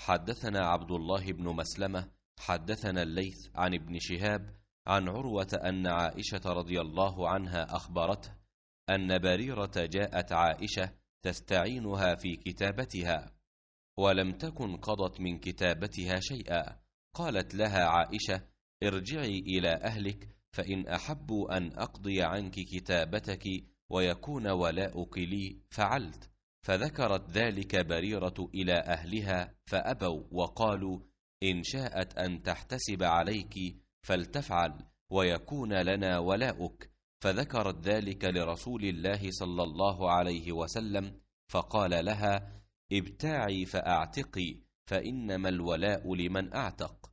حدثنا عبد الله بن مسلمة حدثنا الليث عن ابن شهاب عن عروة أن عائشة رضي الله عنها أخبرته أن بريرة جاءت عائشة تستعينها في كتابتها ولم تكن قضت من كتابتها شيئا قالت لها عائشة ارجعي إلى أهلك فإن أحبوا أن أقضي عنك كتابتك ويكون ولاؤك لي فعلت فذكرت ذلك بريرة إلى أهلها فأبوا وقالوا إن شاءت أن تحتسب عليك فلتفعل ويكون لنا ولاؤك فذكرت ذلك لرسول الله صلى الله عليه وسلم فقال لها ابتاعي فأعتقي فإنما الولاء لمن أعتق